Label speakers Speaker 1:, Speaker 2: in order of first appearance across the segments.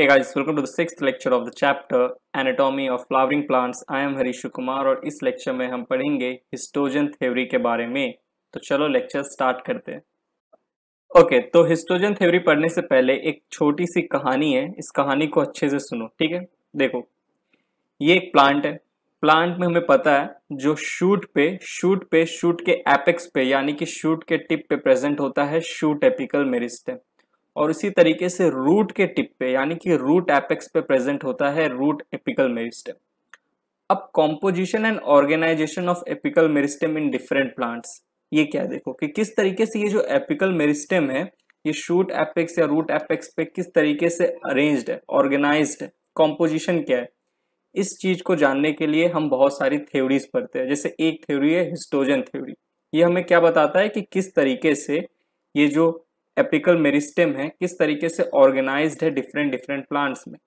Speaker 1: Hey guys, welcome to the sixth lecture of the chapter Anatomy of Flowering Plants. I am Harish Kumar और इस lecture में हम पढ़ेंगे histogen theory के बारे में तो चलो लेक्चर स्टार्ट करते हैं ओके okay, तो हिस्टोजन थ्योरी पढ़ने से पहले एक छोटी सी कहानी है इस कहानी को अच्छे से सुनो ठीक है देखो ये एक प्लांट है प्लांट में हमें पता है जो शूट पे शूट पे शूट के एपेक्स पे यानी कि शूट के टिप पे प्रेजेंट होता है शूट एपिकल मेरिस्टम और इसी तरीके से रूट के टिप पे यानी कि रूट एपेक्स पे प्रेजेंट होता है रूट एपिकल मेरिस्टेम अब composition and organization of apical meristem in different plants ये क्या देखो कि किस तरीके से ये जो एपिकल मेरिस्टेम है ये शूट एपेक्स या रूट एपेक्स पे किस तरीके से अरेंज है ऑर्गेनाइज है कॉम्पोजिशन क्या है इस चीज को जानने के लिए हम बहुत सारी थ्योरीज पढ़ते हैं जैसे एक थ्योरी है हिस्टोजन थ्योरी ये हमें क्या बताता है कि किस तरीके से ये जो एपिकल मेरिस्टेम है किस तरीके से ऑर्गेनाइज है डिफरेंट डिफरेंट प्लांट्स में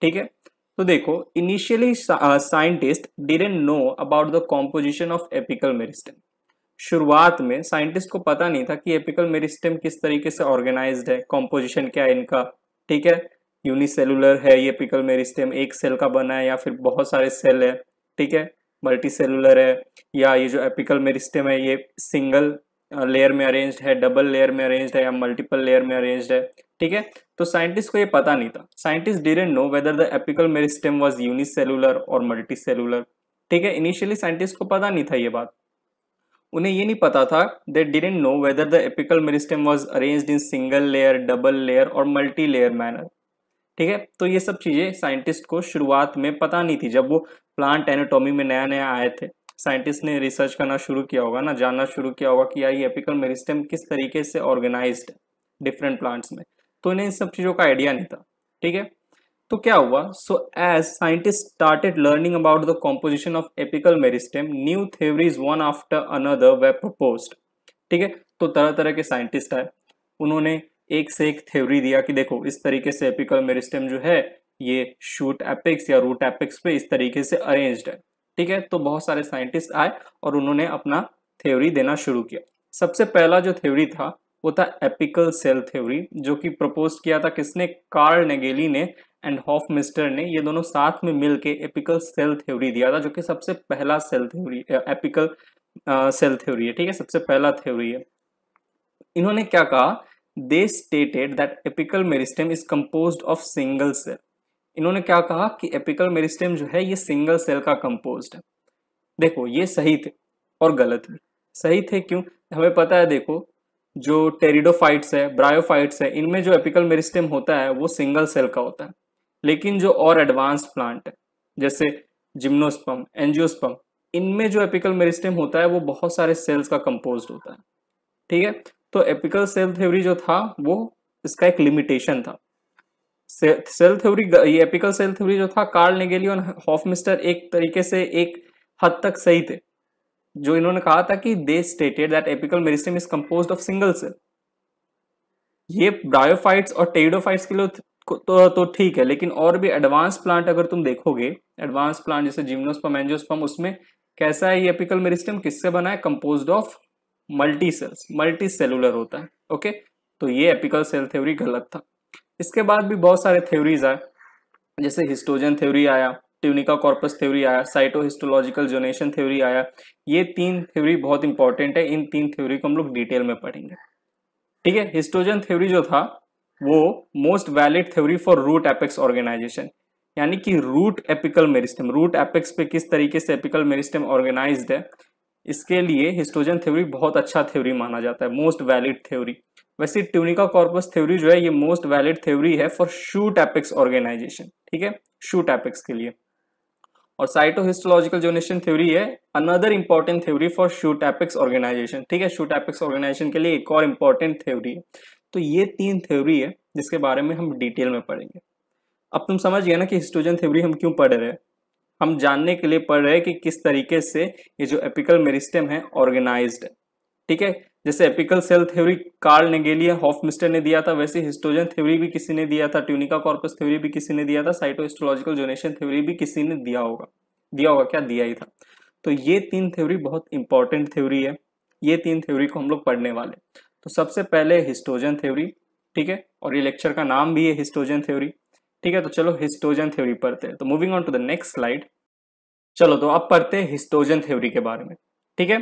Speaker 1: ठीक है तो देखो initially scientist didn't know about the composition of apical meristem शुरुआत में साइंटिस्ट को पता नहीं था कि एपिकल मेरिस्टेम किस तरीके से ऑर्गेनाइज है कॉम्पोजिशन क्या है इनका ठीक है यूनिसेलुलर है ये एपिकल मेरिस्टेम एक सेल का बना है या फिर बहुत सारे सेल है ठीक है मल्टी सेलुलर है या ये जो एपिकल मेरिस्टेम है ये सिंगल लेयर में अरेंज है डबल लेयर में अरेंज है या मल्टीपल लेयर में अरेंज है ठीक है तो साइंटिस्ट को ये पता नहीं था scientist didn't know whether the apical meristem was unicellular और मल्टी सेलुलर ठीक है इनिशियली साइंटिस्ट को पता नहीं था ये बात उन्हें ये नहीं पता था they didn't know whether the apical meristem was arrange in single layer double layer और मल्टी लेयर मैनर ठीक है तो ये सब चीज़ें साइंटिस्ट को शुरुआत में पता नहीं थी जब वो प्लांट एनाटॉमी में नया नया आए थे साइंटिस्ट ने रिसर्च करना शुरू किया होगा ना जानना शुरू किया होगा कि यार ये एपिकल मेरिस्टम किस तरीके से ऑर्गेनाइज डिफरेंट प्लांट्स में तो इन्हें इन सब चीज़ों का आइडिया नहीं था ठीक है तो क्या हुआ so as scientist started learning about the composition of apical meristem new theories one after another they propose ठीक है तो तरह तरह के साइंटिस्ट आए उन्होंने एक से एक थ्योरी दिया कि देखो इस तरीके से एपिकल मेरिस्टम जो है ये शूट एपिक्स या रूट एपिक्स पे इस तरीके से अरेंज्ड है ठीक है तो बहुत सारे साइंटिस्ट आए और उन्होंने अपना थ्योरी देना शुरू किया सबसे पहला जो थ्योरी था वो था एपिकल सेल थ्योरी जो कि प्रपोज किया था किसने कार्ल नेगेली ने एंड हॉफ मिस्टर ने ये दोनों साथ में मिलके एपिकल सेल थ्योरी दिया था जो कि सबसे पहला cell theory apical cell theory है ठीक है सबसे पहला थ्योरी है इन्होंने क्या कहा they stated that apical meristem is compose of single cell इन्होंने क्या कहा कि एपिकल मेरिस्टेम जो है ये सिंगल सेल का कंपोज्ड है देखो ये सही थे और गलत भी सही थे क्यों हमें पता है देखो जो टेरिडोफाइट्स है ब्रायोफाइट्स है इनमें जो एपिकल मेरिस्टेम होता है वो सिंगल सेल का होता है लेकिन जो और एडवांस प्लांट है जैसे जिम्नोस्पम एनजियोस्पम इनमें जो एपिकल मेरिस्टेम होता है वो बहुत सारे सेल्स का कंपोज होता है ठीक है तो एपिकल सेल थ्योरी जो था वो इसका एक लिमिटेशन था सेल थ्योरी ये एपिकल सेल थ्योरी जो था कार्ल और हॉफमिस्टर एक तरीके से एक हद तक सही थे जो इन्होंने कहा था कि they stated that apical meristem is compose of single cell ये ब्रायोफाइट्स और टेरिडोफाइट्स के लिए तो, तो तो ठीक है लेकिन और भी एडवांस प्लांट अगर तुम देखोगे एडवांस प्लांट जैसे जिम्नोस्पम एंजियोस्पम उसमें कैसा है ये एपिकल मेरिस्टम किससे बना है compose of multi cells multicellular होता है ओके तो ये एपिकल सेल थ्योरी गलत था इसके बाद भी बहुत सारे थ्योरीज आए जैसे हिस्टोजन थ्योरी आया ट्यूनिका कॉर्पस थ्योरी आया साइटोहिस्टोलॉजिकल जोनेशन थ्योरी आया ये तीन थ्योरी बहुत इंपॉर्टेंट है इन तीन थ्योरी को हम लोग डिटेल में पढ़ेंगे ठीक है हिस्टोजन थ्योरी जो था वो most valid theory for root apex organization यानी कि root apical meristem root apex पे किस तरीके से एपिकल मेरिस्टम ऑर्गेनाइज्ड है इसके लिए हिस्टोजन थ्योरी बहुत अच्छा थ्योरी माना जाता है मोस्ट वैलिड थ्योरी वैसे ट्यूनिका कॉर्पस थ्योरी जो है ये मोस्ट वैलिड थ्योरी है फॉर शूट एपिक्स ऑर्गेनाइजेशन ठीक है शूट एपिक्स के लिए और साइटोहिस्टोलॉजिकल जोनेशन थ्योरी है another important theory for shoot apex organization ठीक है शूट एपिक्स ऑर्गेनाइजेशन के लिए एक और इंपॉर्टेंट थ्योरी है तो ये तीन थ्योरी है जिसके बारे में हम डिटेल में पढ़ेंगे अब तुम समझ गए ना कि हिस्टोजन थ्योरी हम क्यों पढ़ रहे हैं हम जानने के लिए पढ़ रहे हैं कि किस तरीके से ये जो एपिकल मेरिस्टेम है ऑर्गेनाइज्ड है ठीक है जैसे apical cell theory Karl Hof Hofmeister ने दिया था वैसे हिस्टोजन थ्योरी भी किसी ने दिया था ट्यूनिका कॉर्पस थ्योरी भी किसी ने दिया था साइटोस्ट्रोलॉजिकल जोनेशन थ्योरी भी किसी ने दिया होगा दिया होगा क्या दिया ही था तो ये तीन थ्योरी बहुत इंपॉर्टेंट थ्योरी है ये तीन थ्योरी को हम लोग पढ़ने वाले तो सबसे पहले हिस्टोजन थ्योरी ठीक है और ये लेक्चर का नाम भी है हिस्टोजन थ्योरी ठीक है तो चलो हिस्टोजन थ्योरी पढ़ते हैं तो moving on to the next slide चलो तो अब पढ़ते हैं हिस्टोजन थ्योरी के बारे में ठीक है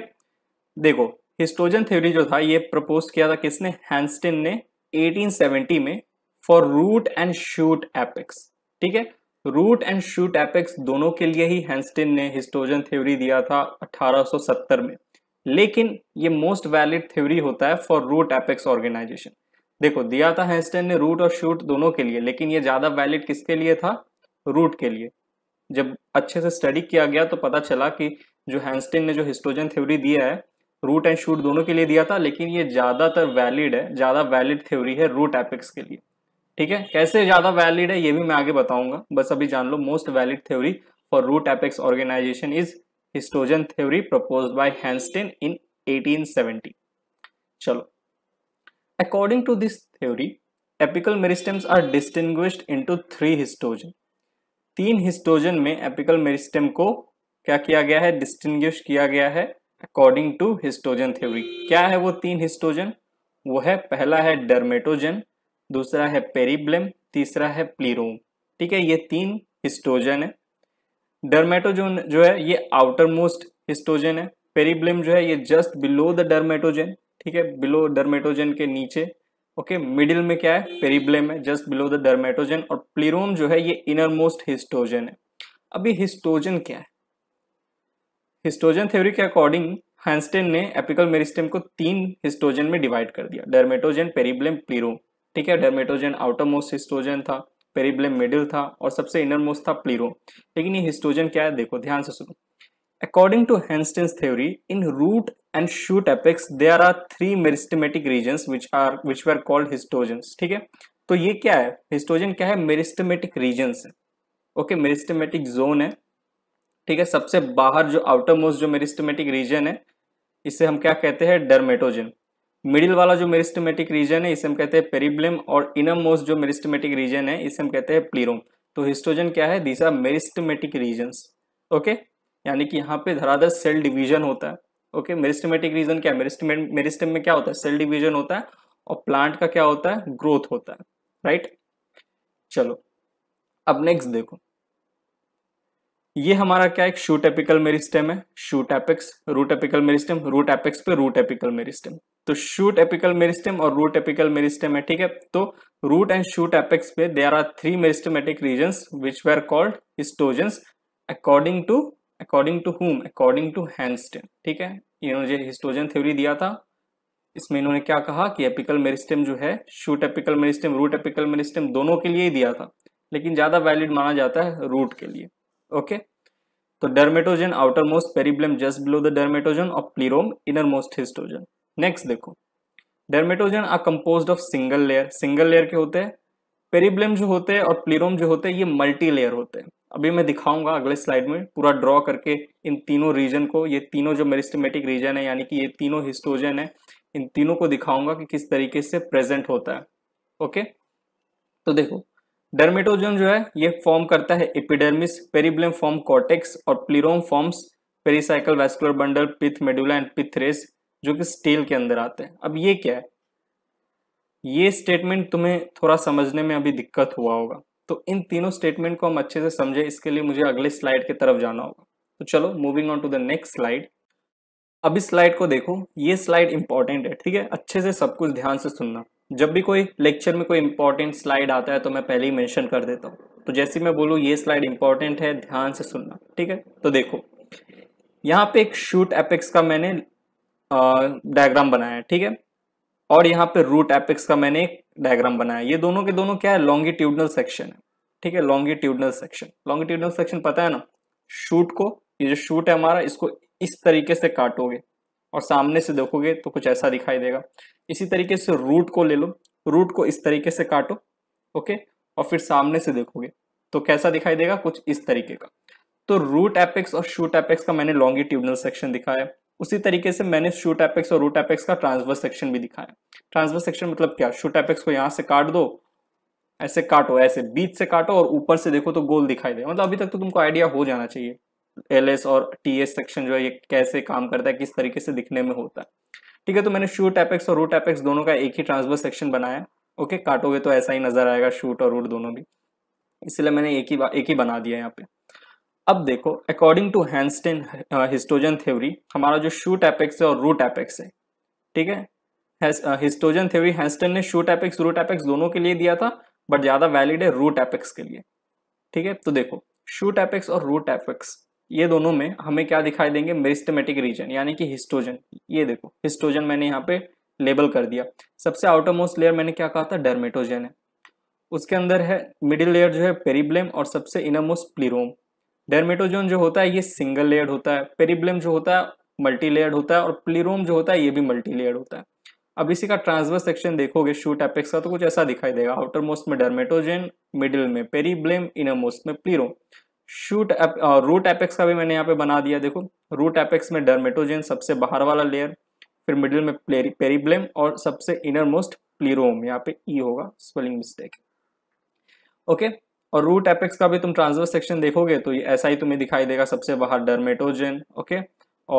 Speaker 1: देखो हिस्टोजन थ्योरी जो था ये प्रपोज किया था किसने हैंस्टिन ने 1870 में for root and shoot apex ठीक है रूट एंड शूट एपेक्स दोनों के लिए ही हैंस्टिन ने हिस्टोजन थ्योरी दिया था 1870 में लेकिन ये मोस्ट वैलिड थ्योरी होता है फॉर रूट एपेक्स ऑर्गेनाइजेशन देखो दिया था हेंस्टेन ने रूट और शूट दोनों के लिए लेकिन ये ज़्यादा वैलिड किसके लिए था रूट के लिए जब अच्छे से स्टडी किया गया तो पता चला कि जो हैंस्टेन ने जो हिस्ट्रोजन थ्योरी दिया है रूट एंड शूट दोनों के लिए दिया था लेकिन ये ज़्यादातर वैलिड है ज़्यादा वैलिड थ्योरी है रूट एपिक्स के लिए ठीक है कैसे ज़्यादा वैलिड है ये भी मैं आगे बताऊंगा बस अभी जान लो most valid theory for root apex organization is histogen theory propose by Hanstein in eighteen चलो According to this theory, apical meristems are distinguished into three histogen तीन हिस्टोजन में एपिकल meristem को क्या किया गया है डिस्टिंग्विश किया गया है अकॉर्डिंग टू हिस्टोजन थ्योरी क्या है वो तीन हिस्टोजन वो है पहला है dermatogen, दूसरा है periblem, तीसरा है प्लीरोम ठीक है ये तीन हिस्टोजन है डर्मेटोजन जो है ये आउटर मोस्ट हिस्टोजन है पेरीब्लम जो है ये जस्ट बिलो द डर्मेटोजन ठीक है बिलो डर्मेटोजन के नीचे ओके okay, मिडिल में क्या है पेरिब्लेम है जस्ट बिलो द डर्मेटोजन और प्लीरोम जो है ये इनर मोस्ट हिस्टोजन है अभी हिस्टोजन क्या है हिस्टोजन थ्योरी के अकॉर्डिंग हैंस्टेन ने एपिकल मेरिस्टेम को तीन हिस्टोजन में डिवाइड कर दिया डर्मेटोजन पेरिब्लेम प्लीरोम ठीक है डर्मेटोजन आउटर मोस्ट हिस्टोजन था पेरिब्लेम मिडिल था और सबसे इनर मोस्ट था प्लीरोम लेकिन ये हिस्टोजन क्या है देखो ध्यान से सुनो according to Hanstein's theory in root and shoot apex they are are three meristematic region which are which were called histogen ठीक है तो ये क्या है हिस्टोजन क्या है मेरिस्टमेटिक रीजन है ओके मेरिस्टमेटिक जोन है ठीक है सबसे बाहर जो आउटर मोस्ट जो मेरिस्टमेटिक रीजन है इसे हम क्या कहते हैं डरमेटोजन मिडिल वाला जो मेरिस्टमेटिक रीजन है इसे हम कहते हैं पेरिब्लम और इनर मोस्ट जो मेरिस्टमेटिक रीजन है इसे हम कहते हैं प्लीरोम तो हिस्टोजन क्या है these are meristematic region okay यानी कि यहाँ पे धराधर सेल डिवीजन होता है ओके मेरिस्टमेटिक रीजन क्या है मेरिस्टमेट मेरिस्टम में क्या होता है सेल डिविजन होता है और प्लांट का क्या होता है ग्रोथ होता है राइट चलो अब नेक्स्ट देखो ये हमारा क्या एक शूट एपिकल मेरिस्टम है shoot apex root apical meristem root apex पे रूट एपिकल मेरिस्टम तो शूट एपिकल मेरिस्टम और रूट एपिकल मेरिस्टम है ठीक है तो रूट एंड शूट एपिक्स पे there are three meristematic region which were called histogens according to according to home according to Hanstein ठीक है इन्होंने जो हिस्टोजन थ्योरी दिया था इसमें इन्होंने क्या कहा कि एपिकल मेरिस्टम जो है shoot apical meristem root apical meristem दोनों के लिए ही दिया था लेकिन ज़्यादा वैलिड माना जाता है रूट के लिए ओके तो dermatogen outer most periblem just below the dermatogen और plerome inner most histogen next देखो dermatogen are compose of single layer single layer के होते हैं पेरिब्लम जो होते हैं और प्लीरोम जो होते हैं ये मल्टी लेयर होते हैं अभी मैं दिखाऊंगा अगले स्लाइड में पूरा ड्रॉ करके इन तीनों रीजन को ये तीनों जो मेरिस्टमेटिक रीजन है यानी कि ये तीनों हिस्टोजन है इन तीनों को दिखाऊंगा कि किस तरीके से प्रेजेंट होता है ओके तो देखो डर्मेटोजन जो है ये फॉर्म करता है एपिडर्मिस पेरिब्लम फॉर्म कॉर्टेक्स और plerome forms pericycle vascular bundle pith medulla and pith rays जो कि स्टेल के अंदर आते हैं अब ये क्या है ये स्टेटमेंट तुम्हें थोड़ा समझने में अभी दिक्कत हुआ होगा तो इन तीनों स्टेटमेंट को हम अच्छे से समझे इसके लिए मुझे अगले स्लाइड की तरफ जाना होगा तो चलो moving on to the next slide अब इस स्लाइड को देखो ये स्लाइड इंपॉर्टेंट है ठीक है अच्छे से सब कुछ ध्यान से सुनना जब भी कोई लेक्चर में कोई इंपॉर्टेंट स्लाइड आता है तो मैं पहले ही मेंशन कर देता हूँ तो जैसे मैं बोलूँ ये स्लाइड इंपॉर्टेंट है ध्यान से सुनना ठीक है तो देखो यहाँ पे एक शूट एपेक्स का मैंने डायग्राम बनाया है ठीक है और यहाँ पे रूट एपिक्स का मैंने एक डायग्राम बनाया ये दोनों के दोनों क्या है लॉन्गिट्यूडनल सेक्शन है ठीक है लॉन्गिट्यूडनल सेक्शन लॉन्गिट्यूडनल सेक्शन पता है ना शूट को ये जो शूट है हमारा इसको इस तरीके से काटोगे और सामने से देखोगे तो कुछ ऐसा दिखाई देगा इसी तरीके से रूट को ले लो रूट को इस तरीके से काटो ओके और फिर सामने से देखोगे तो कैसा दिखाई देगा कुछ इस तरीके का तो रूट एपेक्स और शूट एपेक्स का मैंने लॉन्गिट्यूडनल सेक्शन दिखाया उसी तरीके से मैंने शूट एपेक्स और रूट एपेक्स का ट्रांसवर्स सेक्शन भी दिखाया ट्रांसवर्स सेक्शन मतलब क्या शूट एपेक्स को यहाँ से काट दो ऐसे काटो ऐसे बीच से काटो और ऊपर से देखो तो गोल दिखाई दे मतलब अभी तक तो तुमको आइडिया हो जाना चाहिए एल और टी सेक्शन जो है ये कैसे काम करता है किस तरीके से दिखने में होता है ठीक है तो मैंने शूट एपेक्स और रूट एपेक्स दोनों का एक ही ट्रांसवर्स सेक्शन बनाया ओके काटोगे तो ऐसा ही नजर आएगा शूट और रूट दोनों भी इसलिए मैंने एक ही एक ही बना दिया यहाँ पे अब देखो according to Hanstein histogen theory हमारा जो शूट एपेक्स है और रूट एपेक्स है ठीक है हिस्टोजन थ्योरी हैंस्टन ने शूट एपेक्स रूट एपेक्स दोनों के लिए दिया था बट ज़्यादा वैलिड है रूट एपेक्स के लिए ठीक है तो देखो शूट एपेक्स और रूट एपेक्स ये दोनों में हमें क्या दिखाई देंगे मेरिस्टमेटिक रीजन यानी कि हिस्टोजन ये देखो हिस्टोजन मैंने यहाँ पे लेबल कर दिया सबसे आउटर मोस्ट लेयर मैंने क्या कहा था डर्मेटोजन है उसके अंदर है मिडिल लेयर जो है पेरीब्लेम और सबसे इनर मोस्ट प्लीरोम डर्मेटोजोन जो होता है ये सिंगल लेयर्ड होता है पेरिब्लम जो होता है मल्टी लेयर्ड होता है और प्लीरोम जो होता है ये भी मल्टी लेयर्ड होता है अब इसी का ट्रांसवर्स सेक्शन देखोगे शूट एपेक्स का तो कुछ ऐसा दिखाई देगा आउटर मोस्ट में डरमेटोजेन मिडिल में पेरीब्लेम इनर मोस्ट में प्लीरोम शूट रूट एपेक्स का भी मैंने यहाँ पे बना दिया देखो रूट एपेक्स में डरमेटोजेन सबसे बाहर वाला लेयर फिर मिडिल में पेरीब्लेम और सबसे इनर मोस्ट प्लीरोम यहाँ पे ई e होगा स्पेलिंग मिस्टेक ओके और रूट एपेक्स का भी तुम ट्रांसवर्स सेक्शन देखोगे तो ऐसा ही तुम्हें दिखाई देगा सबसे बाहर डर्मेटोजेन ओके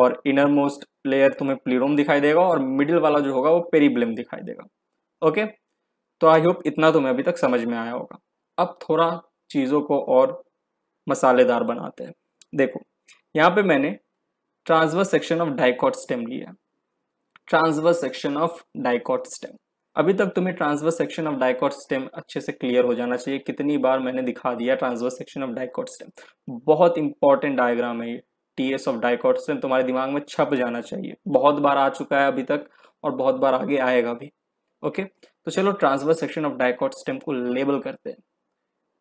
Speaker 1: और इनर मोस्ट लेयर तुम्हें प्लीरोम दिखाई देगा और मिडिल वाला जो होगा वो पेरीब्लम दिखाई देगा ओके तो आई होप इतना तुम्हें अभी तक समझ में आया होगा अब थोड़ा चीज़ों को और मसालेदार बनाते हैं देखो यहाँ पे मैंने transverse section of dicot stem लिया transverse section of dicot stem अभी तक तुम्हें transverse section of dicot stem अच्छे से क्लियर हो जाना चाहिए कितनी बार मैंने दिखा दिया transverse section of dicot stem बहुत इंपॉर्टेंट डायग्राम है ये T S of dicot stem तुम्हारे दिमाग में छप जाना चाहिए बहुत बार आ चुका है अभी तक और बहुत बार आगे आएगा भी ओके तो चलो transverse section of dicot stem को लेबल करते हैं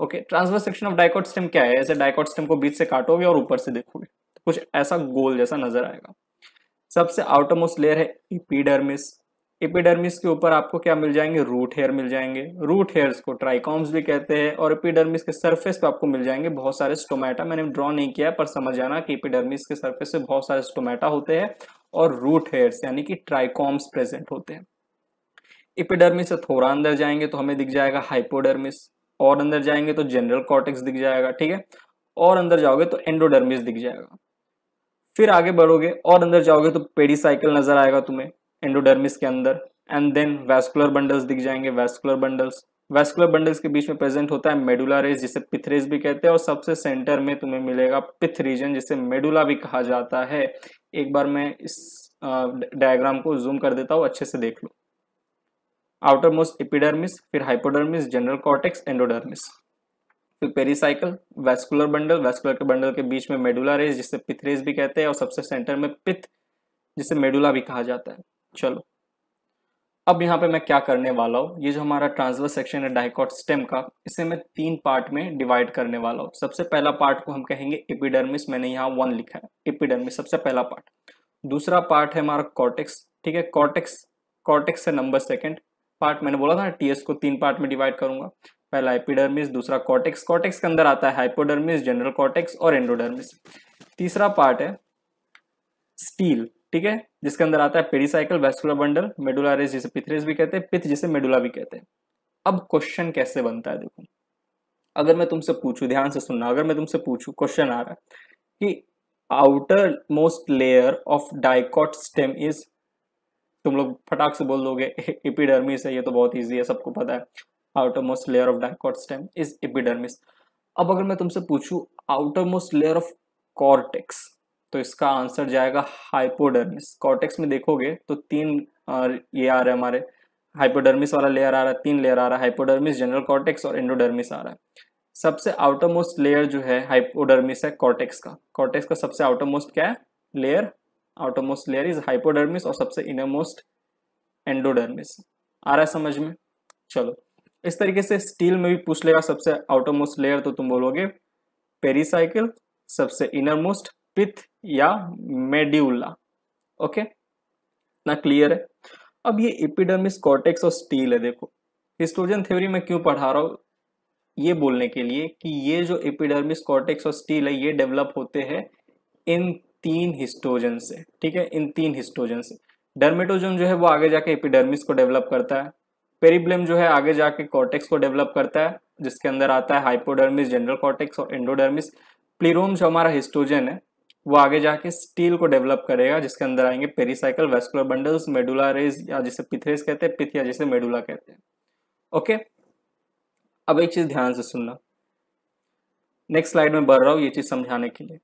Speaker 1: okay transverse section of dicot stem क्या है ऐसे डायकॉट स्टेम को बीच से काटोगे और ऊपर से देखोगे कुछ ऐसा गोल जैसा नजर आएगा सबसे आउटरमोस्ट लेयर है इपीडर्मिस एपिडर्मिस के ऊपर आपको क्या मिल जाएंगे रूट हेयर मिल जाएंगे रूट हेयर्स को ट्राइकॉम्स भी कहते हैं और एपिडर्मिस के सरफेस पे आपको मिल जाएंगे बहुत सारे स्टोमेटा मैंने ड्रॉ नहीं किया पर समझ जाना कि एपिडर्मिस के सरफेस पे बहुत सारे स्टोमेटा होते हैं और रूट हेयर्स यानी कि ट्राइकॉम्स प्रेजेंट होते हैं इपिडर्मिस से थोड़ा अंदर जाएंगे तो हमें दिख जाएगा हाइपोडर्मिस और अंदर जाएंगे तो जनरल कॉर्टेक्स दिख जाएगा ठीक है और अंदर जाओगे तो एंडोडर्मिस दिख जाएगा फिर आगे बढ़ोगे और अंदर जाओगे तो पेडीसाइकिल नजर आएगा तुम्हें एंडोडर्मिस के अंदर एंड देन वेस्कुलर बंडल्स दिख जाएंगे वेस्कुलर बंडल्स वेस्कुलर बंडल्स के बीच में प्रेजेंट होता है मेडुला रेस जिसे पिथ भी कहते हैं और सबसे सेंटर में तुम्हें मिलेगा पिथ रीजन जिसे मेडुला भी कहा जाता है एक बार मैं इस डायग्राम को जूम कर देता हूँ अच्छे से देख लो आउटर मोस्ट इपिडर्मिस फिर हाइपोडर्मिस जनरल कॉर्टेक्स एंडोडर्मिस फिर पेरिसाइकिल वेस्कुलर बंडल वेस्कुलर के बंडल के बीच में मेडुला रेस जिसे पिथरेस भी कहते हैं और सबसे सेंटर में पिथ जिसे मेडुला भी कहा जाता है चलो अब यहाँ पे मैं क्या करने वाला हूँ ये जो हमारा ट्रांसवर्स सेक्शन है डाइकॉट स्टेम का इसे मैं तीन पार्ट में डिवाइड करने वाला हूँ सबसे पहला पार्ट को हम कहेंगे एपिडर्मिस मैंने यहाँ वन लिखा है एपिडर्मिस सबसे पहला पार्ट दूसरा पार्ट है हमारा कॉर्टेक्स ठीक है कॉर्टेक्स कॉर्टेक्स है नंबर सेकेंड पार्ट मैंने बोला था ना टीएस को तीन पार्ट में डिवाइड करूंगा पहला एपिडर्मिस दूसरा कॉर्टेक्स कॉर्टेक्स के अंदर आता है हाइपोडर्मिस जनरल कॉर्टेक्स और एंडोडर्मिस तीसरा पार्ट है स्टील ठीक है जिसके अंदर आता है पेरिसाइकल वेस्कुलर बंडल मेडुला जिसे पिथरेस भी कहते हैं पिथ जिसे मेडुला भी कहते हैं अब क्वेश्चन कैसे बनता है देखो अगर मैं तुमसे पूछूं ध्यान से सुनना अगर मैं तुमसे पूछूं क्वेश्चन आ रहा है कि outer most layer of dicot stem is तुम लोग फटाक से बोल दोगे एपिडर्मिस है ये तो बहुत ईजी है सबको पता है outer most layer of dicot stem is epidermis अब अगर मैं तुमसे पूछूं outer most layer of cortex तो इसका आंसर जाएगा हाइपोडर्मिस कॉटेक्स में देखोगे तो तीन ये आ रहा है हमारे हाइपोडर्मिस वाला लेयर आ रहा है तीन लेयर आ रहा है हाइपोडर्मिस जनरल कॉटेक्स और एंडोडर्मिस आ रहा है सबसे आउटरमोस्ट लेयर जो है हाइपोडर्मिस है कॉटेक्स का कॉटेक्स का सबसे आउटरमोस्ट क्या है layer outermost layer is hypodermis और सबसे इनरमोस्ट एंडोडर्मिस आ रहा है समझ में चलो इस तरीके से स्टील में भी पूछ लेगा सबसे आउटरमोस्ट लेयर तो तुम बोलोगे पेरीसाइकिल सबसे इनरमोस्ट पिथ या मेड्यूला ओके ना क्लियर है अब ये एपिडर्मिस कॉर्टेक्स और स्टील है देखो हिस्ट्रोजन थ्योरी में क्यों पढ़ा रहा हूँ ये बोलने के लिए कि ये जो एपिडर्मिस कॉर्टेक्स और स्टील है ये डेवलप होते हैं इन तीन हिस्टोजन से ठीक है इन तीन हिस्टोजन से डर्मेटोजन जो है वो आगे जाके एपिडर्मिस को डेवलप करता है पेरिब्लम जो है आगे जाके कॉर्टेक्स को डेवलप करता है जिसके अंदर आता है हाइपोडर्मिस जनरल कॉर्टेक्स और एंडोडर्मिस प्लीरोम जो हमारा हिस्टोजन है वो आगे जाके स्टील को डेवलप करेगा जिसके अंदर आएंगे pericycle vascular bundles medulla rays या जिसे पिथरेस कहते हैं पिथ या जिसे मेडुला कहते हैं ओके अब एक चीज़ ध्यान से सुनना नेक्स्ट स्लाइड में बढ़ रहा हूँ ये चीज़ समझाने के लिए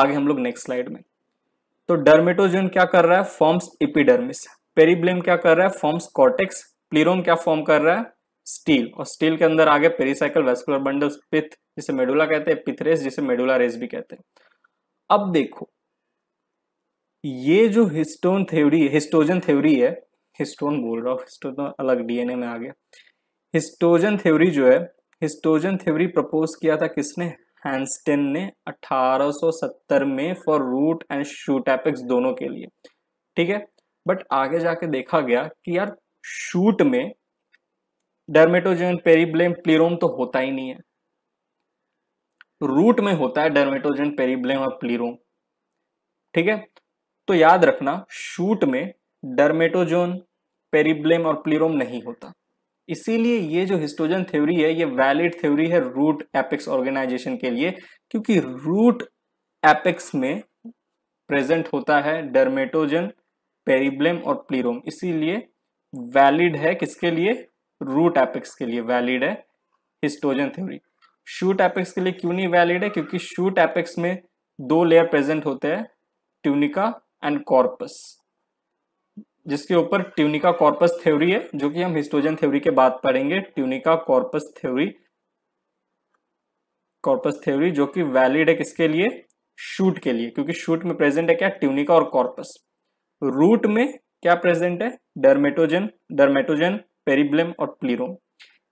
Speaker 1: आगे हम लोग नेक्स्ट स्लाइड में तो डर्मेटोजोन क्या कर रहा है फॉर्म्स इपिडर्मिस पेरीब्लेम क्या कर रहा है फॉर्म्स कॉटेक्स प्लीरोम क्या फॉर्म कर रहा है स्टील और स्टील के अंदर आगे पेरीसाइकिल वेस्कुलर बंडल्स पिथ जिसे मेडुला कहते हैं पिथरेस जिसे मेडुला रेज भी कहते हैं अब देखो ये जो हिस्टोन थ्योरी हिस्टोजन थ्योरी है हिस्टोन बोल रहा हूँ तो अलग डीएनए में आ गया हिस्टोजन थ्योरी जो है हिस्टोजन थ्योरी प्रपोज किया था किसने हैंस्टेन ने 1870 में for root and shoot apex दोनों के लिए ठीक है बट आगे जाके देखा गया कि यार शूट में डर्मेटोजन पेरीब्लेम प्लेरोम तो होता ही नहीं है रूट में होता है डर्मेटोजन पेरिब्लेम और प्लीरोम ठीक है तो याद रखना शूट में डर्मेटोजोन पेरिब्लेम और प्लीरोम नहीं होता इसीलिए ये जो हिस्टोजन थ्योरी है ये वैलिड थ्योरी है रूट एपिक्स ऑर्गेनाइजेशन के लिए क्योंकि रूट एपिक्स में प्रेजेंट होता है डर्मेटोजन पेरिब्लेम और प्लीरोम इसीलिए वैलिड है किसके लिए रूट एपिक्स के लिए वैलिड है हिस्टोजन थ्योरी शूट एपेक्स के लिए क्यों नहीं वैलिड है क्योंकि शूट एपेक्स में दो लेयर प्रेजेंट होते हैं ट्यूनिका एंड कॉर्पस जिसके ऊपर ट्यूनिका कॉर्पस थ्योरी है जो कि हम हिस्टोजन थ्योरी के बाद पढ़ेंगे tunica corpus theory corpus theory जो कि वैलिड है किसके लिए शूट के लिए क्योंकि शूट में प्रेजेंट है क्या ट्यूनिका और कॉर्पस रूट में क्या प्रेजेंट है डर्मेटोजन डर्मेटोजन पेरिब्लम और प्लीरोम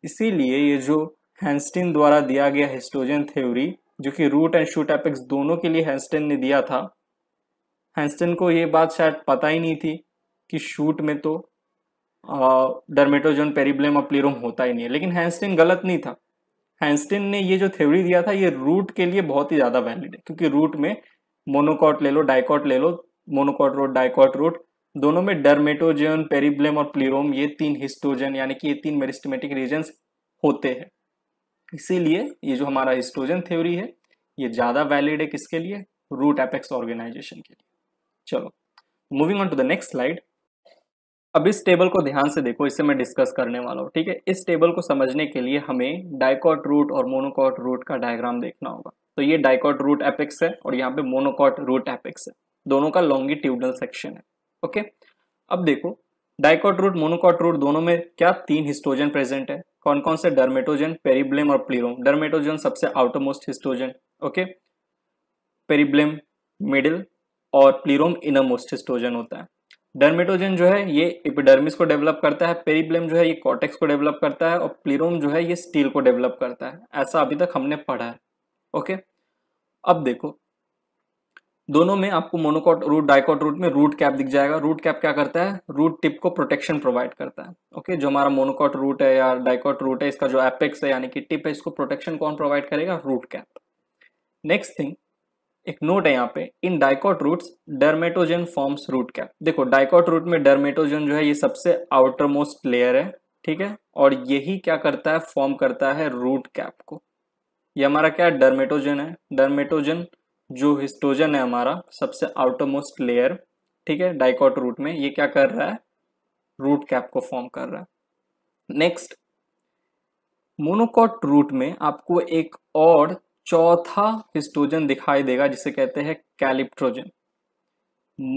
Speaker 1: इसीलिए ये जो हैंस्टिन द्वारा दिया गया हिस्टोजन थ्योरी जो कि रूट एंड शूट एपेक्स दोनों के लिए हैंस्टिन ने दिया था हैंस्टिन को ये बात शायद पता ही नहीं थी कि शूट में तो डरमेटोजन पेरिब्लेम और प्लीरोम होता ही नहीं है लेकिन हैंस्टिन गलत नहीं था हैंस्टिन ने ये जो थ्योरी दिया था ये रूट के लिए बहुत ही ज़्यादा वैलिड है क्योंकि रूट में मोनोकॉट ले लो डाइकॉट ले लो मोनोकॉट रूट डाइकॉट रूट दोनों में डर्मेटोजन पेरिब्लेम और प्लेरोम ये तीन हिस्टोजन यानी कि ये तीन मेरिस्टमेटिक रीजन होते हैं इसीलिए ये जो हमारा हिस्ट्रोजन थ्योरी है ये ज़्यादा वैलिड है किसके लिए रूट एपेक्स ऑर्गेनाइजेशन के लिए चलो moving on to the next slide अब इस टेबल को ध्यान से देखो इसे मैं डिस्कस करने वाला हूँ ठीक है इस टेबल को समझने के लिए हमें डाइकॉट रूट और मोनोकॉट रूट का डायग्राम देखना होगा तो ये डायकॉट रूट एपेक्स है और यहाँ पे मोनोकॉट रूट एपेक्स है दोनों का लॉन्गिट्यूडनल सेक्शन है ओके अब देखो डाइकॉट रूट मोनोकॉट रूट दोनों में क्या तीन हिस्ट्रोजन प्रेजेंट है कौन कौन से डर्मेटोजन पेरिब्लेम और प्लीरोम डर्मेटोजन सबसे outermost histogen okay periblem middle और प्लीरोम इनरमोस्ट हिस्टोजन होता है डर्मेटोजन जो है ये इपिडर्मिस को डेवलप करता है पेरिब्लेम जो है ये कॉटेक्स को डेवलप करता है और प्लीरोम जो है ये स्टील को डेवलप करता है ऐसा अभी तक हमने पढ़ा है ओके अब देखो दोनों में आपको मोनोकॉट रूट डाइकॉट रूट में रूट कैप दिख जाएगा रूट कैप क्या करता है रूट टिप को प्रोटेक्शन प्रोवाइड करता है ओके जो हमारा मोनोकॉट रूट है या डाइकॉट रूट है इसका जो एपेक्स है यानी कि टिप है इसको प्रोटेक्शन कौन प्रोवाइड करेगा रूट कैप नेक्स्ट थिंग एक नोट है यहाँ पे in dicot roots dermatogen forms root cap देखो डाइकॉट रूट में डर्मेटोजन जो है ये सबसे आउटर मोस्ट लेयर है ठीक है और यही क्या करता है फॉर्म करता है रूट कैप को ये हमारा क्या डर्मेटोजन है डर्मेटोजन जो हिस्टोजन है हमारा सबसे आउटरमोस्ट लेयर ठीक है डाइकॉट रूट में ये क्या कर रहा है रूट कैप को फॉर्म कर रहा है नेक्स्ट मोनोकॉट रूट में आपको एक और चौथा हिस्टोजन दिखाई देगा जिसे कहते हैं कैलिप्ट्रोजन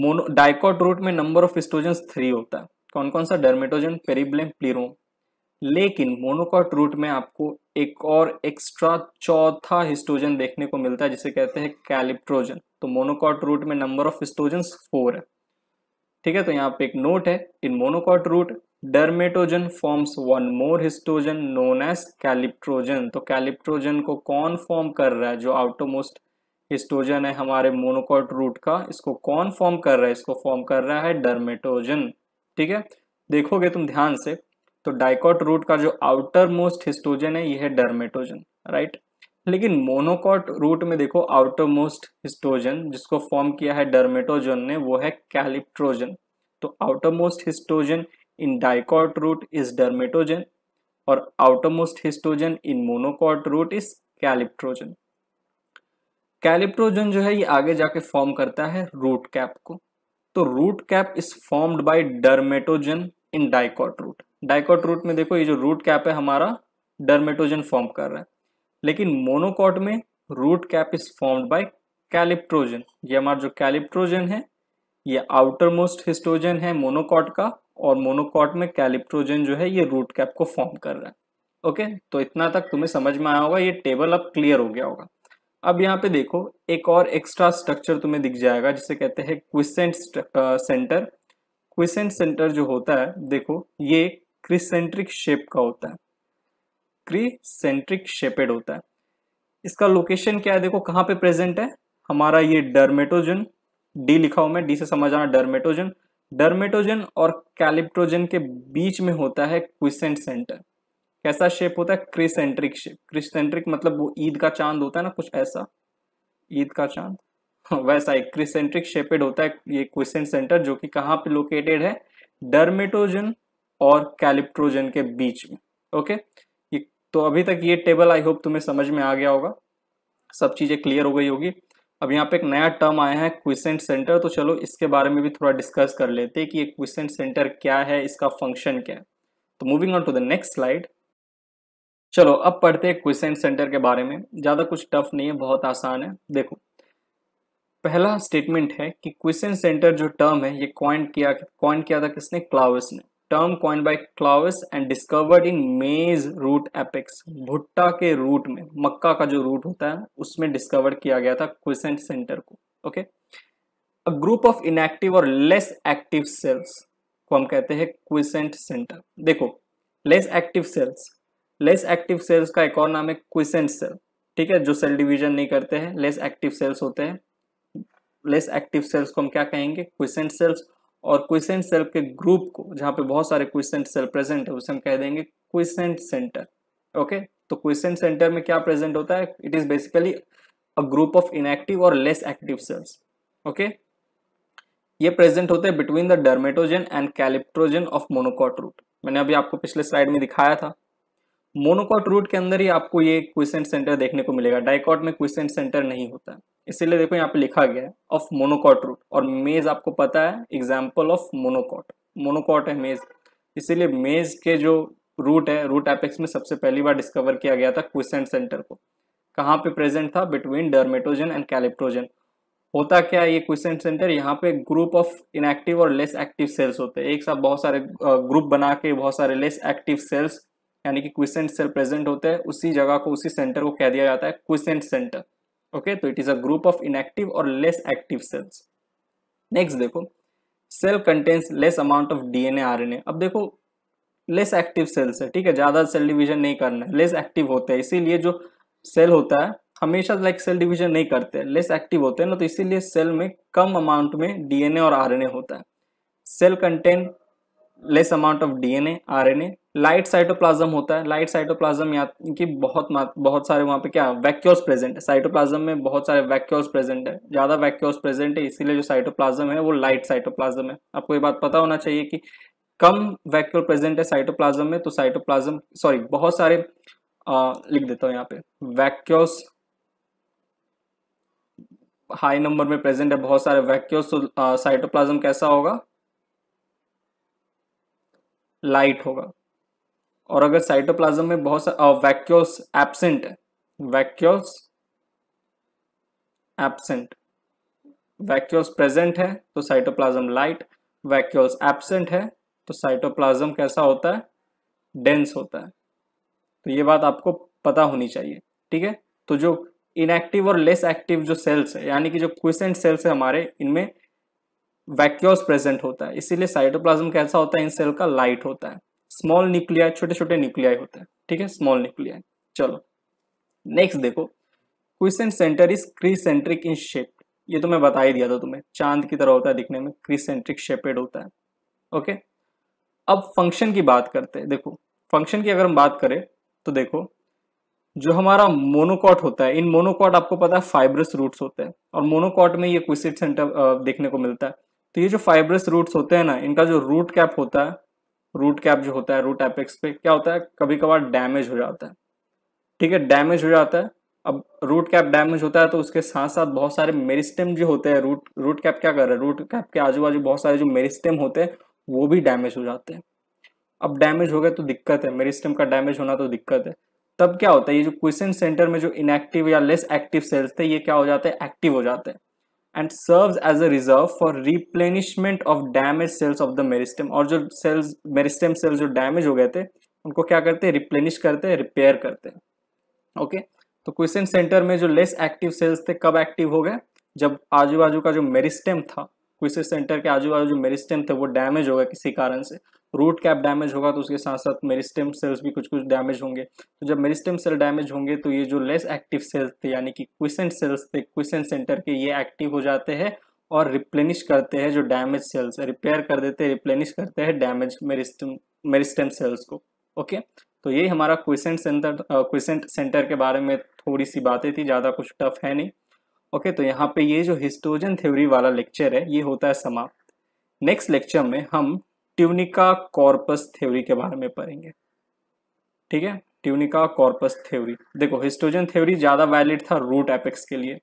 Speaker 1: मोनो डाइकॉट रूट में नंबर ऑफ हिस्टोजन थ्री होता है कौन कौन सा डर्मेटोजन पेरिब्लेम प्लीरोम लेकिन मोनोकॉट रूट में आपको एक और एक्स्ट्रा चौथा हिस्टोजन देखने को मिलता है जिसे कहते हैं कैलिप्ट्रोजन तो मोनोकॉट रूट में नंबर ऑफ हिस्टोजन फोर है ठीक है तो यहाँ पे एक नोट है in monocot root dermatogen forms one more histogen known as calyptrogen तो कैलिप्ट्रोजन को कौन फॉर्म कर रहा है जो आउटोमोस्ट हिस्टोजन है हमारे मोनोकॉट रूट का इसको कौन फॉर्म कर रहा है इसको फॉर्म कर रहा है डर्मेटोजन ठीक है देखोगे तुम ध्यान से तो डाइकॉट रूट का जो आउटर मोस्ट हिस्टोजन है यह है डर्मेटोजन राइट लेकिन मोनोकॉट रूट में देखो आउटर मोस्ट हिस्टोजन जिसको फॉर्म किया है डर्मेटोजन ने वो है कैलिप्ट्रोजन तो outer most histogen in dicot root is dermatogen और outer most histogen in monocot root is calyptrogen calyptrogen जो है ये आगे जाके फॉर्म करता है रूट कैप को तो root cap is formed by dermatogen in dicot root dicot root में देखो ये जो रूट कैप है हमारा डर्मेटोजन फॉर्म कर रहा है लेकिन मोनोकॉट में root cap is formed by calyptrogen ये हमारा जो कैलिप्ट्रोजन है ये आउटर मोस्ट हिस्टोजन है मोनोकॉट का और मोनोकॉट में कैलिप्ट्रोजन जो है ये रूट कैप को फॉर्म कर रहा है ओके तो इतना तक तुम्हें समझ में आया होगा ये टेबल अब क्लियर हो गया होगा अब यहाँ पे देखो एक और एक्स्ट्रा स्ट्रक्चर तुम्हें दिख जाएगा जिसे कहते हैं क्विसेंट सेंटर क्विसेंट सेंटर जो होता है देखो ये क्रिसेंट्रिक शेप का होता है क्रिसेंट्रिक शेपेड होता है इसका लोकेशन क्या है देखो कहाँ पे प्रेजेंट है हमारा ये डर्मेटोजन डी लिखा हुआ मैं डी से समझ आना डर्मेटोजन डर्मेटोजन और कैलिप्टोजन के बीच में होता है क्विसेंट सेंटर कैसा शेप होता है क्रिसेंट्रिक शेप क्रिसेंट्रिक मतलब वो ईद का चांद होता है ना कुछ ऐसा ईद का चांद वैसा एक क्रिसेंट्रिक शेपेड होता है ये क्वेश्चन सेंटर जो कि कहाँ पे लोकेटेड है डर्मेटोजन और कैलिप्ट्रोजन के बीच में ओके ये तो अभी तक ये टेबल आई होप तुम्हें समझ में आ गया होगा सब चीज़ें क्लियर हो गई होगी अब यहाँ पे एक नया टर्म आया है क्विसेंट सेंटर तो चलो इसके बारे में भी थोड़ा डिस्कस कर लेते हैं कि ये क्विसेंट सेंटर क्या है इसका फंक्शन क्या है तो moving on to the next slide चलो अब पढ़ते हैं क्विसेंट सेंटर के बारे में ज़्यादा कुछ टफ नहीं है बहुत आसान है देखो पहला स्टेटमेंट है कि क्विसेंट सेंटर जो टर्म है ये क्वाइंट किया क्वाइंट किया था किसने क्लाउस ने term coin by Claus and discovered in maize root epics भुट्टा के रूट में मक्का का जो रूट होता है उसमें डिस्कवर किया गया था क्वेश्चन सेंटर को okay a group of inactive और लेस एक्टिव सेल्स को हम कहते हैं क्वेश्चन सेंटर देखो less active cells less active cells का एक और नाम है क्वेश्चन सेल ठीक है जो सेल डिविजन नहीं करते हैं लेस एक्टिव सेल्स होते हैं लेस एक्टिव सेल्स को हम क्या कहेंगे क्वेश्चन सेल्स और क्वेश्चन सेल के ग्रुप को जहाँ पे बहुत सारे क्वेश्चन सेल प्रेजेंट है उसे हम कह देंगे क्वेश्चन सेंटर ओके तो क्वेश्चन सेंटर में क्या प्रेजेंट होता है it is basically a group of inactive और लेस एक्टिव सेल्स ओके ये प्रेजेंट होते हैं between the dermatogen and calyptrogen of monocot root मैंने अभी आपको पिछले स्लाइड में दिखाया था मोनोकॉट रूट के अंदर ही आपको ये क्वेश्चन सेंटर देखने को मिलेगा डाइकॉट में क्वेश्चन सेंटर नहीं होता इसीलिए देखो यहाँ पे लिखा गया है ऑफ मोनोकॉट रूट और मेज आपको पता है एग्जाम्पल ऑफ मोनोकॉट मोनोकॉट है मेज इसीलिए मेज के जो रूट है रूट एपेक्स में सबसे पहली बार डिस्कवर किया गया था क्वेश्चन सेंटर को कहाँ पे प्रेजेंट था बिटवीन डर्मेटोजन एंड कैलिप्टोजन होता क्या है ये क्वेश्चन सेंटर यहाँ पे ग्रुप ऑफ इनएक्टिव और लेस एक्टिव सेल्स होते हैं एक साथ बहुत सारे ग्रुप बना के बहुत सारे लेस एक्टिव सेल्स यानी कि क्विसेंट सेल प्रेजेंट होते हैं उसी जगह को उसी सेंटर को कह दिया जाता है क्विसेंट सेंटर ओके तो it is a group of inactive और लेस एक्टिव सेल्स नेक्स्ट देखो cell contains less amount of DNA RNA अब देखो लेस एक्टिव सेल्स है ठीक है ज़्यादा सेल डिवीजन नहीं करना है लेस एक्टिव होते हैं इसीलिए जो सेल होता है हमेशा लाइक सेल डिवीजन नहीं करते लेस एक्टिव होते हैं ना तो इसीलिए सेल में कम अमाउंट में डीएनए और आरएनए होता है cell contain less amount of DNA RNA light cytoplasm होता है लाइट साइटोप्लाज्म या कि बहुत बहुत सारे वहाँ पे क्या वैक्यूल्स प्रेजेंट है साइटोप्लाज्म में बहुत सारे वैक्यूल्स प्रेजेंट है ज़्यादा वैक्यूल्स प्रेजेंट है इसीलिए जो साइटोप्लाज्म है वो लाइट साइटोप्लाज्म है आपको ये बात पता होना चाहिए कि कम वैक्यूल प्रेजेंट है साइटोप्लाज्म में तो साइटोप्लाज्म सॉरी बहुत सारे आ, लिख देता हूँ यहाँ पे वैक्यूल्स हाई नंबर में प्रेजेंट है बहुत सारे वैक्यूल्स तो साइटोप्लाज्म कैसा होगा लाइट होगा और अगर साइटोप्लाज्म में बहुत सारा वैक्यूस एब्सेंट है वैक्यूस एब्सेंट वैक्यूस प्रेजेंट है तो साइटोप्लाज्म लाइट वैक्यूस एब्सेंट है तो साइटोप्लाज्म कैसा होता है डेंस होता है तो ये बात आपको पता होनी चाहिए ठीक है तो जो इनएक्टिव और लेस एक्टिव जो सेल्स है यानी कि जो क्विसेंट सेल्स है हमारे इनमें वैक्यूस प्रेजेंट होता है इसीलिए साइटोप्लाज्म कैसा होता है इन सेल का लाइट होता है स्मॉल न्यूक्लिया छोटे छोटे न्यूक्लिया होते हैं ठीक है स्मॉल न्यूक्लिया चलो नेक्स्ट देखो question centre is crescentic in shape ये तो मैं बता ही दिया था तुम्हें चांद की तरह होता है दिखने में क्रीसेंट्रिक शेपेड होता है ओके अब फंक्शन की बात करते हैं देखो फंक्शन की अगर हम बात करें तो देखो जो हमारा मोनोकॉट होता है इन मोनोकॉट आपको पता है फाइब्रस रूट्स होते हैं और मोनोकॉट में ये क्विसिट सेंटर देखने को मिलता है तो ये जो फाइब्रस रूट्स होते हैं ना इनका जो रूट कैप होता है रूट कैप जो होता है रूट एपेक्स पे क्या होता है कभी कभार डैमेज हो जाता है ठीक है डैमेज हो जाता है अब रूट कैप डैमेज होता है तो उसके साथ साथ बहुत सारे मेरिस्टेम जो होते हैं रूट रूट कैप क्या कर रहे हैं रूट कैप के आजू बाजू बहुत सारे जो मेरिस्टेम होते हैं वो भी डैमेज हो जाते हैं अब डैमेज हो गए तो दिक्कत है मेरिस्टेम का डैमेज होना तो दिक्कत है तब क्या होता है ये जो क्वेश्चन सेंटर में जो इनएक्टिव या लेस एक्टिव सेल्स थे ये क्या हो जाते हैं एक्टिव हो जाते हैं and serve as a reserve for replenishment of damage cells of the meristem और जो सेल्स मेरिस्टम सेल्स जो डैमेज हो गए थे उनको क्या करते हैं रिप्लेनिश करते हैं रिपेयर करते हैं ओके तो क्वेश्चन सेंटर में जो लेस एक्टिव सेल्स थे कब एक्टिव हो गए जब आजू बाजू का जो मेरिस्टम था क्वेश्चन सेंटर के आजू बाजू जो मेरिस्टम थे वो डैमेज हो गए किसी कारण से रूट कैप डैमेज होगा तो उसके साथ साथ मेरी स्टेम सेल्स भी कुछ कुछ डैमेज होंगे तो जब मेरी स्टेम सेल डैमेज होंगे तो ये जो लेस एक्टिव सेल्स थे यानी कि क्विसेंट सेल्स थे क्विसेंट सेंटर के ये एक्टिव हो जाते हैं और रिप्लेनिश करते हैं जो डैमेज सेल्स रिपेयर कर देते हैं रिप्लेनिश करते हैं डैमेज मेरिस्टम मेरिस्टेम सेल्स को ओके तो यही हमारा क्वेश्चन सेंटर क्वेश्चन सेंटर के बारे में थोड़ी सी बातें थी ज़्यादा कुछ टफ है नहीं ओके तो यहाँ पे ये जो हिस्टोजन थ्योरी वाला लेक्चर है ये होता है समाप्त नेक्स्ट लेक्चर में हम ट्यूनिका कॉर्पस थ्योरी के बारे में पढ़ेंगे ठीक है ट्यूनिका कॉर्पस थ्योरी देखो हिस्टोजन थ्योरी ज़्यादा वैलिड था रूट एपेक्स के लिए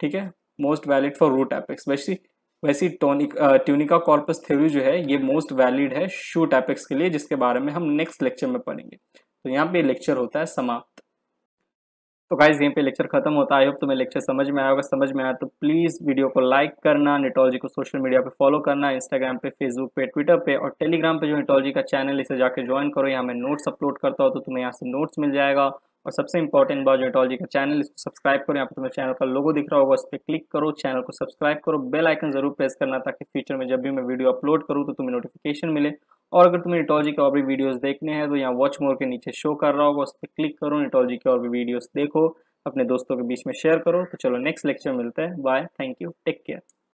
Speaker 1: ठीक है most valid for root apex वैसी वैसी टोनिक ट्यूनिका कॉर्पस थ्योरी जो है ये मोस्ट वैलिड है शूट एपेक्स के लिए जिसके बारे में हम नेक्स्ट लेक्चर में पढ़ेंगे तो यहाँ पे लेक्चर होता है समाप्त तो गाइज यहीं पे लेक्चर खत्म होता है आई होप तुम्हें लेक्चर समझ में आया होगा समझ में आया तो प्लीज़ वीडियो को लाइक करना नेटोलॉजी को सोशल मीडिया पे फॉलो करना इंस्टाग्राम पे फेसबुक पे ट्विटर पे और टेलीग्राम पे जो नेटोलॉजी का चैनल इसे जाके ज्वाइन करो यहाँ मैं नोट्स अपलोड करता हूँ तो तुम्हें यहाँ से नोट्स मिल जाएगा और सबसे इंपॉर्टेंट बात जो नेटोलॉजी का चैनल इसको सब्सक्राइब करो यहाँ पर तुम्हें चैनल का लोगो दिख रहा होगा उस पर क्लिक करो चैनल को सब्सक्राइब करो बेल आइकन जरूर प्रेस करना ताकि फ्यूचर में जब भी मैं वीडियो अपलोड करूँ तो तुम्हें नोटिफिकेशन मिले और अगर तुम्हें नेटोलॉजी के और भी वीडियोस देखने हैं तो यहाँ वॉच मोर के नीचे शो कर रहा होगा उस पर क्लिक करो नेटोलॉजी के और भी वीडियोस देखो अपने दोस्तों के बीच में शेयर करो तो चलो नेक्स्ट लेक्चर मिलता है bye thank you take care